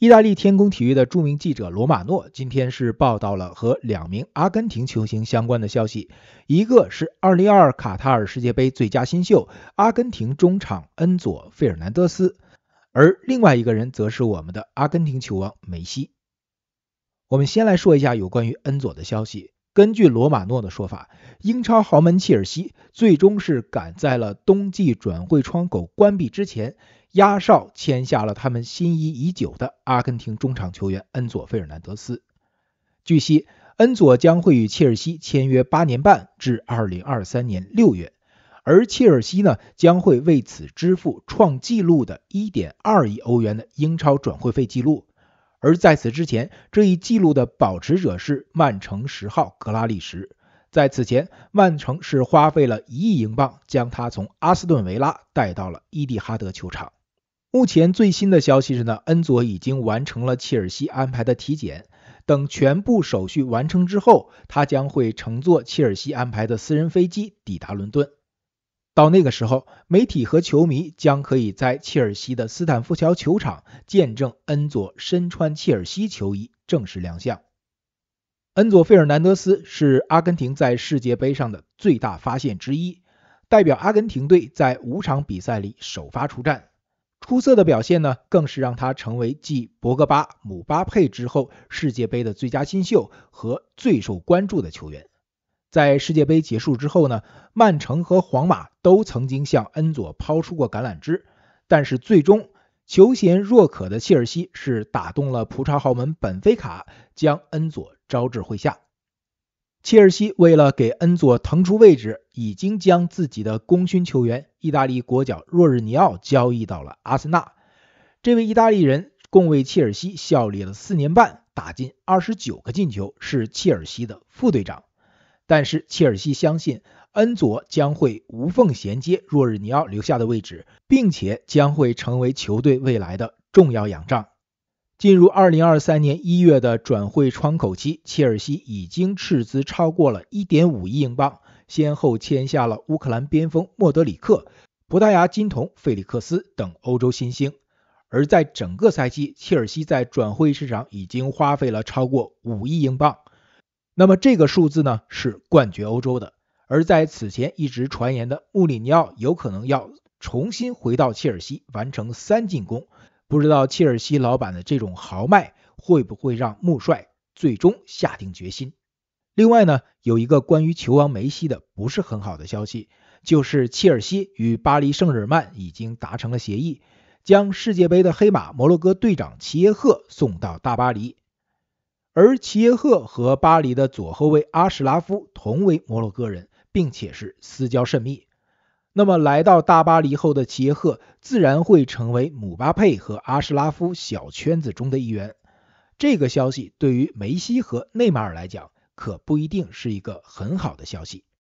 意大利天空体育的著名记者罗马诺今天是报道了和两名阿根廷球星相关的消息，一个是二零二二卡塔尔世界杯最佳新秀阿根廷中场恩佐费尔南德斯，而另外一个人则是我们的阿根廷球王梅西。我们先来说一下有关于恩佐的消息。根据罗马诺的说法，英超豪门切尔西最终是赶在了冬季转会窗口关闭之前。压哨签下了他们心仪已久的阿根廷中场球员恩佐费尔南德斯。据悉，恩佐将会与切尔西签约八年半，至二零二三年六月，而切尔西呢将会为此支付创纪录的1.2亿欧元的英超转会费记录。而在此之前，这一记录的保持者是曼城十号格拉利什。在此前，曼城是花费了一亿英镑将他从阿斯顿维拉带到了伊蒂哈德球场。目前最新的消息是呢，恩佐已经完成了切尔西安排的体检，等全部手续完成之后，他将会乘坐切尔西安排的私人飞机抵达伦敦。到那个时候，媒体和球迷将可以在切尔西的斯坦福桥球场见证恩佐身穿切尔西球衣正式亮相。恩佐费尔南德斯是阿根廷在世界杯上的最大发现之一，代表阿根廷队在五场比赛里首发出战。出色的表现呢，更是让他成为继博格巴、姆巴佩之后世界杯的最佳新秀和最受关注的球员。在世界杯结束之后呢，曼城和皇马都曾经向恩佐抛出过橄榄枝，但是最终，求贤若渴的切尔西是打动了葡超豪门本菲卡，将恩佐招至麾下。切尔西为了给恩佐腾出位置，已经将自己的功勋球员、意大利国脚若日尼奥交易到了阿森纳。这位意大利人共为切尔西效力了四年半，打进二十九个进球，是切尔西的副队长。但是切尔西相信，恩佐将会无缝衔接若日尼奥留下的位置，并且将会成为球队未来的重要仰仗。进入二零二三年一月的转会窗口期，切尔西已经斥资超过了一点五亿英镑，先后签下了乌克兰边锋莫德里克、葡萄牙金童费利克斯等欧洲新星。而在整个赛季，切尔西在转会市场已经花费了超过五亿英镑，那么这个数字呢是冠绝欧洲的。而在此前一直传言的穆里尼奥有可能要重新回到切尔西，完成三进攻。不知道切尔西老板的这种豪迈会不会让穆帅最终下定决心？另外呢，有一个关于球王梅西的不是很好的消息，就是切尔西与巴黎圣日耳曼已经达成了协议，将世界杯的黑马摩洛哥队长齐耶赫送到大巴黎，而齐耶赫和巴黎的左后卫阿什拉夫同为摩洛哥人，并且是私交甚密。那么来到大巴黎后的杰赫，自然会成为姆巴佩和阿什拉夫小圈子中的一员。这个消息对于梅西和内马尔来讲，可不一定是一个很好的消息。